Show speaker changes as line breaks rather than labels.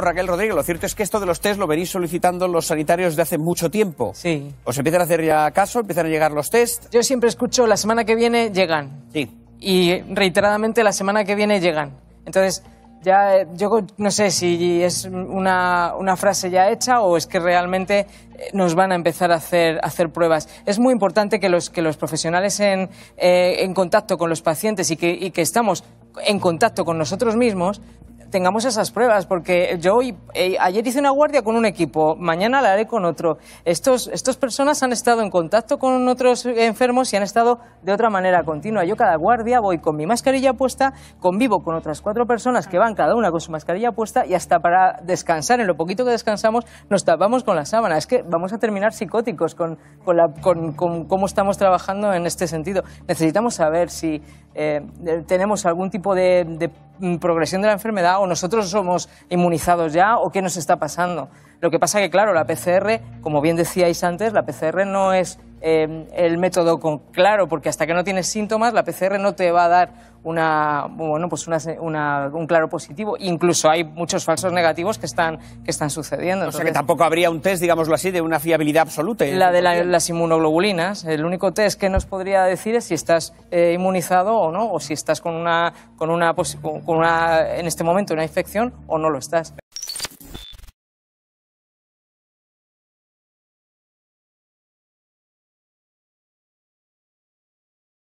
Raquel Rodríguez, lo cierto es que esto de los test lo venís solicitando los sanitarios de hace mucho tiempo. Sí. ¿Os empiezan
a hacer ya caso? ¿Empiezan a llegar los test? Yo siempre escucho, la semana que viene llegan. Sí. Y reiteradamente la semana que viene llegan. Entonces, ya eh, yo no sé si es una, frase ya hecha o es que realmente eh, nos van a empezar a hacer, hacer pruebas. Es muy importante que los, que los profesionales eh, en, contacto con los pacientes y que, y que estamos en contacto con nosotros mismos tengamos esas pruebas, porque yo eh, ayer hice una guardia con un equipo, mañana la haré con otro. Estos, estas personas han estado en contacto con otros enfermos y han estado de otra manera continua. Yo cada guardia voy con mi mascarilla puesta, convivo con otras cuatro personas que van cada una con su mascarilla puesta y hasta para descansar, en lo poquito que descansamos, nos tapamos con la sábana. Es que vamos a terminar psicóticos con, con, la, cómo estamos trabajando en este sentido. Necesitamos saber si eh, tenemos algún tipo de progresión de la enfermedad o nosotros somos inmunizados ya o qué nos está pasando. Lo que pasa que, claro, la PCR, como bien decíais antes, la PCR no es Em, el método con claro, porque hasta que no tienes síntomas, la PCR no te va a dar una, bueno, pues un claro positivo. Incluso hay muchos falsos negativos que están, que están sucediendo. o sea que tampoco
habría un test, digámoslo así, de una fiabilidad absoluta. ¿eh? La de las
inmunoglobulinas. El único test que nos podría decir es si estás eh, inmunizado o no, o si estás con una, con una, con una, en este momento, una infección o no lo estás.